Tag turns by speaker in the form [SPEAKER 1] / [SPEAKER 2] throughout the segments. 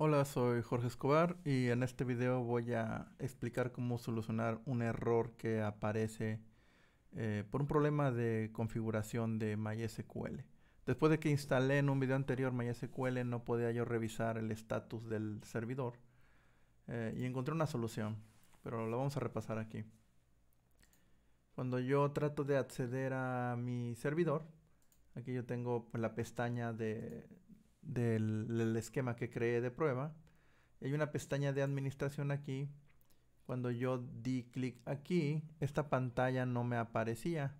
[SPEAKER 1] Hola, soy Jorge Escobar y en este video voy a explicar cómo solucionar un error que aparece eh, por un problema de configuración de MySQL. Después de que instalé en un video anterior MySQL no podía yo revisar el estatus del servidor eh, y encontré una solución, pero lo vamos a repasar aquí. Cuando yo trato de acceder a mi servidor, aquí yo tengo la pestaña de del, esquema que creé de prueba. Hay una pestaña de administración aquí. Cuando yo di clic aquí, esta pantalla no me aparecía,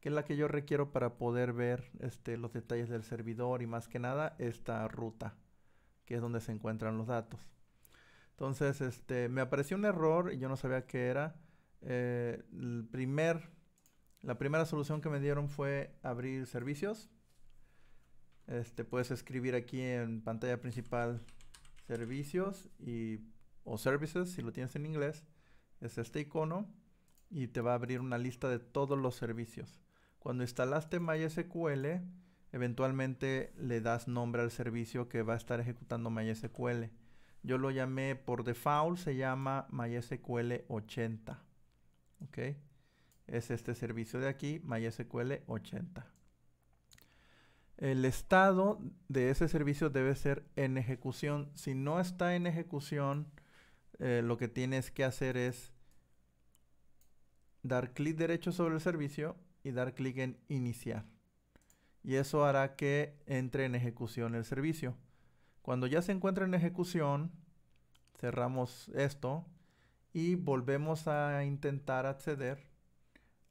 [SPEAKER 1] que es la que yo requiero para poder ver este, los detalles del servidor y más que nada esta ruta, que es donde se encuentran los datos. Entonces, este, me apareció un error y yo no sabía qué era. Eh, el primer, la primera solución que me dieron fue abrir servicios. Este, puedes escribir aquí en pantalla principal servicios y, o services, si lo tienes en inglés, es este icono y te va a abrir una lista de todos los servicios. Cuando instalaste MySQL, eventualmente le das nombre al servicio que va a estar ejecutando MySQL. Yo lo llamé por default, se llama MySQL 80. Es este servicio de aquí, MySQL 80. El estado de ese servicio debe ser en ejecución. Si no está en ejecución, eh, lo que tienes que hacer es dar clic derecho sobre el servicio y dar clic en iniciar. Y eso hará que entre en ejecución el servicio. Cuando ya se encuentra en ejecución, cerramos esto y volvemos a intentar acceder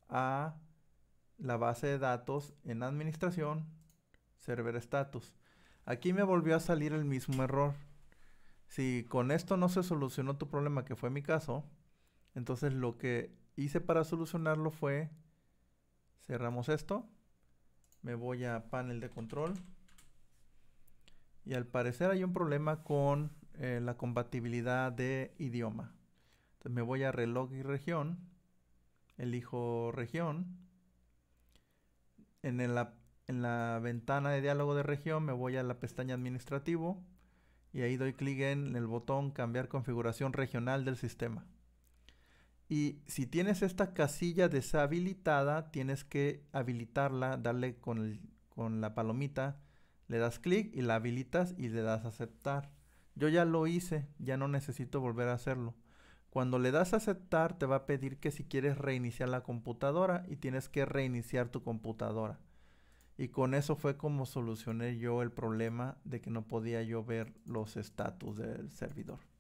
[SPEAKER 1] a la base de datos en administración Server status. Aquí me volvió a salir el mismo error. Si con esto no se solucionó tu problema, que fue mi caso, entonces lo que hice para solucionarlo fue, cerramos esto, me voy a panel de control y al parecer hay un problema con eh, la compatibilidad de idioma. Entonces me voy a reloj y región, elijo región, en el en la ventana de diálogo de región me voy a la pestaña administrativo y ahí doy clic en el botón cambiar configuración regional del sistema. Y si tienes esta casilla deshabilitada, tienes que habilitarla, darle con, la palomita, le das clic y la habilitas y le das aceptar. Yo ya lo hice, ya no necesito volver a hacerlo. Cuando le das aceptar te va a pedir que si quieres reiniciar la computadora y tienes que reiniciar tu computadora. Y con eso fue como solucioné yo el problema de que no podía yo ver los estatus del servidor.